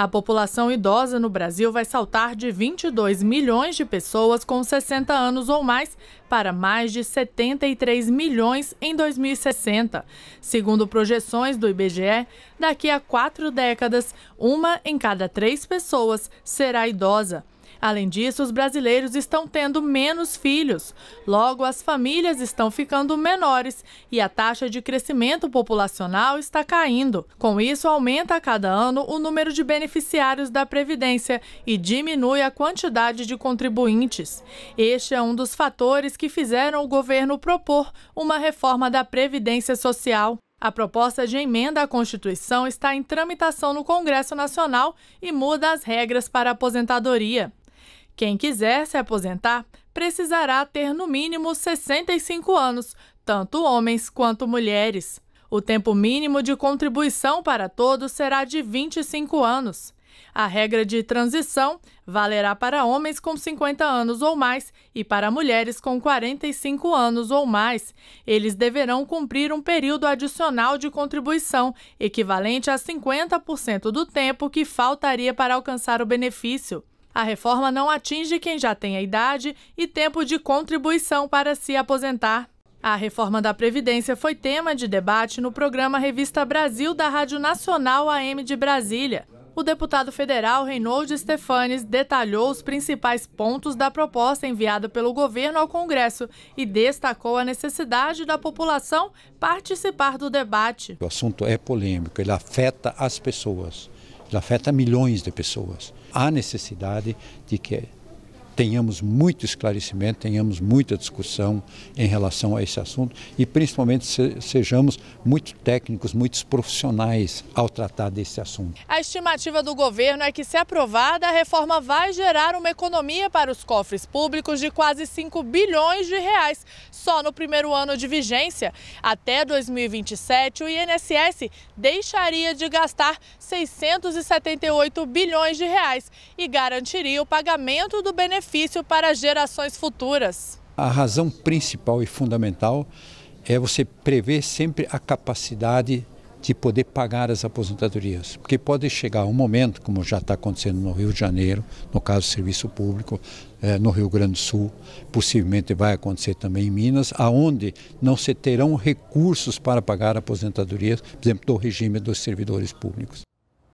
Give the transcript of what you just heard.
A população idosa no Brasil vai saltar de 22 milhões de pessoas com 60 anos ou mais para mais de 73 milhões em 2060. Segundo projeções do IBGE, daqui a quatro décadas, uma em cada três pessoas será idosa. Além disso, os brasileiros estão tendo menos filhos. Logo, as famílias estão ficando menores e a taxa de crescimento populacional está caindo. Com isso, aumenta a cada ano o número de beneficiários da Previdência e diminui a quantidade de contribuintes. Este é um dos fatores que fizeram o governo propor uma reforma da Previdência Social. A proposta de emenda à Constituição está em tramitação no Congresso Nacional e muda as regras para a aposentadoria. Quem quiser se aposentar precisará ter no mínimo 65 anos, tanto homens quanto mulheres. O tempo mínimo de contribuição para todos será de 25 anos. A regra de transição valerá para homens com 50 anos ou mais e para mulheres com 45 anos ou mais. Eles deverão cumprir um período adicional de contribuição, equivalente a 50% do tempo que faltaria para alcançar o benefício. A reforma não atinge quem já tem a idade e tempo de contribuição para se aposentar. A reforma da Previdência foi tema de debate no programa Revista Brasil da Rádio Nacional AM de Brasília. O deputado federal Reinhold Stefanes detalhou os principais pontos da proposta enviada pelo governo ao Congresso e destacou a necessidade da população participar do debate. O assunto é polêmico, ele afeta as pessoas afeta milhões de pessoas. Há necessidade de que tenhamos muito esclarecimento, tenhamos muita discussão em relação a esse assunto e principalmente sejamos muito técnicos, muitos profissionais ao tratar desse assunto. A estimativa do governo é que, se aprovada, a reforma vai gerar uma economia para os cofres públicos de quase 5 bilhões de reais só no primeiro ano de vigência. Até 2027, o INSS deixaria de gastar 678 bilhões de reais e garantiria o pagamento do benefício benefício para gerações futuras. A razão principal e fundamental é você prever sempre a capacidade de poder pagar as aposentadorias. Porque pode chegar um momento, como já está acontecendo no Rio de Janeiro, no caso serviço público, eh, no Rio Grande do Sul, possivelmente vai acontecer também em Minas, aonde não se terão recursos para pagar aposentadorias, por exemplo, do regime dos servidores públicos.